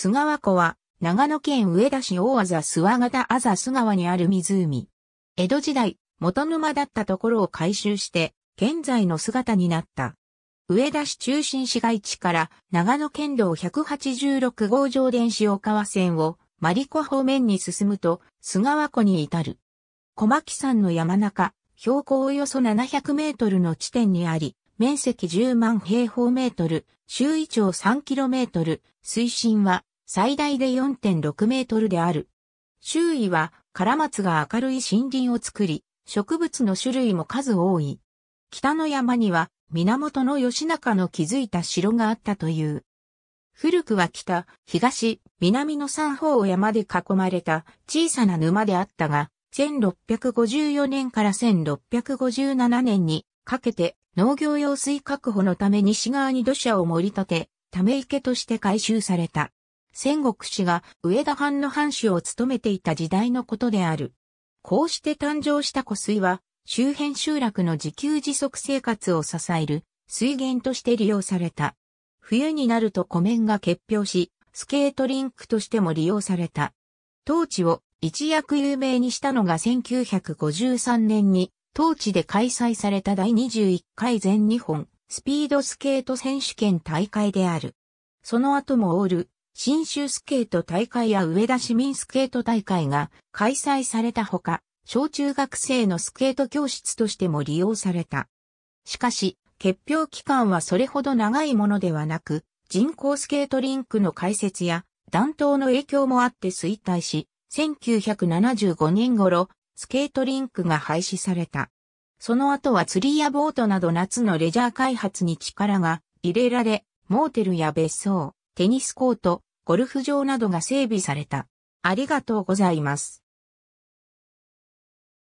須川湖は、長野県上田市大字諏訪型あざ須川にある湖。江戸時代、元沼だったところを改修して、現在の姿になった。上田市中心市街地から長野県道186号上電子岡川線をマリコ方面に進むと菅川湖に至る。小牧山の山中、標高およそ700メートルの地点にあり、面積10万平方メートル、周囲長3キロメートル、水深は最大で4.6メートルである。周囲は、カラマツが明るい森林を作り、植物の種類も数多い。北の山には、源義仲の築いた城があったという。古くは北、東、南の三方を山で囲まれた小さな沼であったが、1654年から1657年にかけて農業用水確保のため西側に土砂を盛り立て、ため池として改修された。戦国氏が上田藩の藩主を務めていた時代のことである。こうして誕生した湖水は、周辺集落の自給自足生活を支える水源として利用された。冬になると湖面が結氷し、スケートリンクとしても利用された。当地を一躍有名にしたのが1953年に当地で開催された第21回全日本スピードスケート選手権大会である。その後もオール新州スケート大会や上田市民スケート大会が開催されたほか、小中学生のスケート教室としても利用された。しかし、結氷期間はそれほど長いものではなく、人工スケートリンクの開設や暖冬の影響もあって衰退し、1975年頃、スケートリンクが廃止された。その後は釣りやボートなど夏のレジャー開発に力が入れられ、モーテルや別荘、テニスコート、ゴルフ場などが整備された。ありがとうございます。